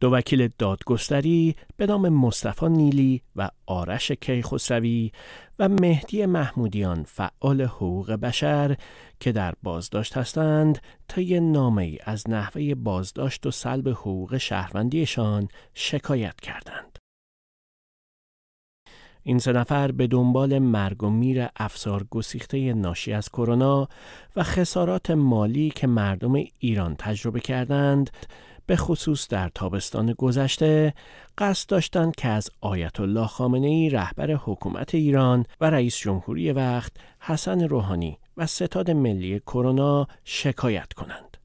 دو وکیل دادگستری به نام مصطفی نیلی و آرش کیخسروی و مهدی محمودیان فعال حقوق بشر که در بازداشت هستند یه نامه ای از نحوه بازداشت و سلب حقوق شهروندیشان شکایت کردند. این سه نفر به دنبال مرگ و میر افسار گسیخته ناشی از کرونا و خسارات مالی که مردم ایران تجربه کردند به خصوص در تابستان گذشته قصد داشتند که از آیت الله خامنه ای رهبر حکومت ایران و رئیس جمهوری وقت حسن روحانی و ستاد ملی کرونا شکایت کنند.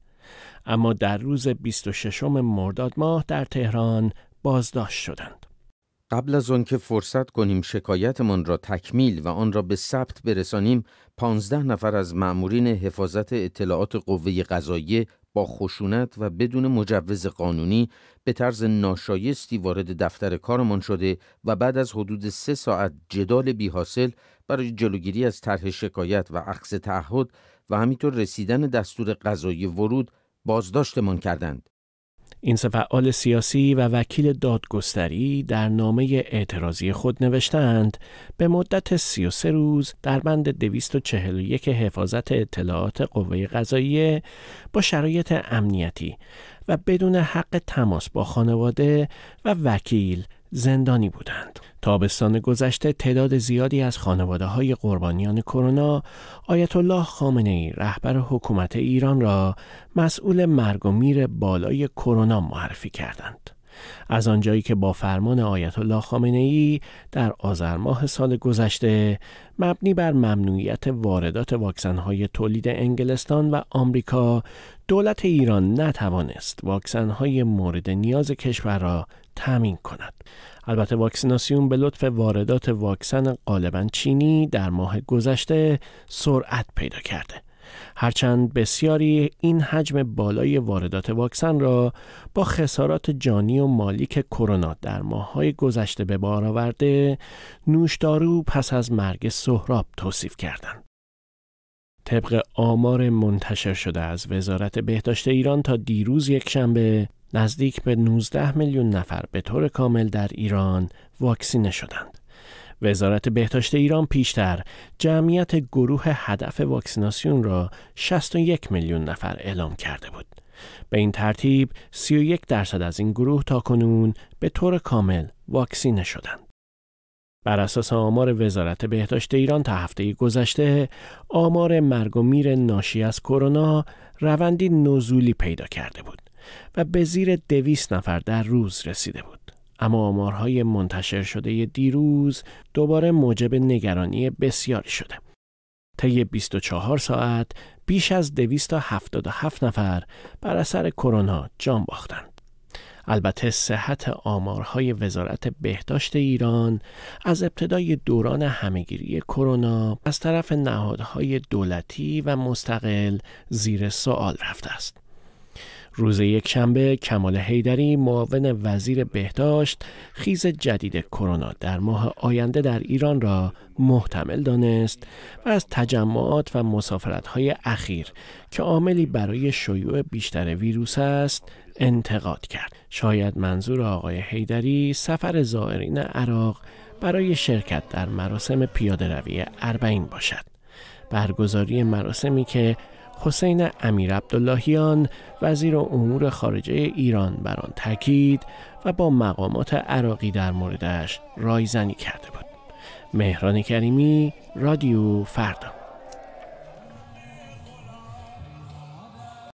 اما در روز 26 مرداد ماه در تهران بازداشت شدند. قبل از آنکه که فرصت کنیم شکایتمان را تکمیل و آن را به ثبت برسانیم، 15 نفر از مأمورین حفاظت اطلاعات قوه قضاییه با خشونت و بدون مجوز قانونی به طرز ناشایستی وارد دفتر کارمان شده و بعد از حدود سه ساعت جدال بیحاصل برای جلوگیری از طرح شکایت و عقص تعهد و همینطور رسیدن دستور قضایی ورود بازداشتمان کردند. این سه فعال سیاسی و وکیل دادگستری در نامه اعتراضی خود نوشتند به مدت 33 روز در بند 241 حفاظت اطلاعات قوه قضایی با شرایط امنیتی و بدون حق تماس با خانواده و وکیل زندانی بودند. تابستان گذشته تعداد زیادی از خانواده های قربانیان کرونا آیت الله خامنه رهبر حکومت ایران را مسئول مرگ و میر بالای کرونا معرفی کردند. از آنجایی که با فرمان آیت الله خامنه ای در آذر ماه سال گذشته مبنی بر ممنوعیت واردات واکسن تولید انگلستان و آمریکا دولت ایران نتوانست واکسن های مورد نیاز کشور را تامین کند البته واکسیناسیون به لطف واردات واکسن غالبا چینی در ماه گذشته سرعت پیدا کرده هرچند بسیاری این حجم بالای واردات واکسن را با خسارات جانی و مالی که کرونا در ماههای گذشته به بار آورده نوشدارو پس از مرگ سهراب توصیف کردند طبق آمار منتشر شده از وزارت بهداشت ایران تا دیروز یک شنبه نزدیک به 19 میلیون نفر به طور کامل در ایران واکسینه شدند. وزارت بهداشت ایران پیشتر جمعیت گروه هدف واکسیناسیون را 61 میلیون نفر اعلام کرده بود. به این ترتیب 31 درصد از این گروه تا کنون به طور کامل واکسینه شدند. بر اساس آمار وزارت بهداشت ایران تا هفته گذشته آمار مرگ و میر ناشی از کرونا روندی نزولی پیدا کرده بود و به زیر دویست نفر در روز رسیده بود. اما آمارهای منتشر شده دیروز دوباره موجب نگرانی بسیاری شده. طی 24 ساعت بیش از 277 نفر بر اثر کرونا جان باختند. البته صحت آمارهای وزارت بهداشت ایران از ابتدای دوران همهگیری کرونا از طرف نهادهای دولتی و مستقل زیر سوال رفته است. روز یک شنبه کمال حیدری معاون وزیر بهداشت خیز جدید کرونا در ماه آینده در ایران را محتمل دانست و از تجمعات و های اخیر که عاملی برای شیوع بیشتر ویروس است انتقاد کرد. شاید منظور آقای حیدری سفر زائرین عراق برای شرکت در مراسم پیاده روی اربعین باشد. برگزاری مراسمی که حسین امیر عبداللهیان وزیر امور خارجه ایران بر آن تاکید و با مقامات عراقی در موردش رایزنی کرده بود مهران کریمی رادیو فردا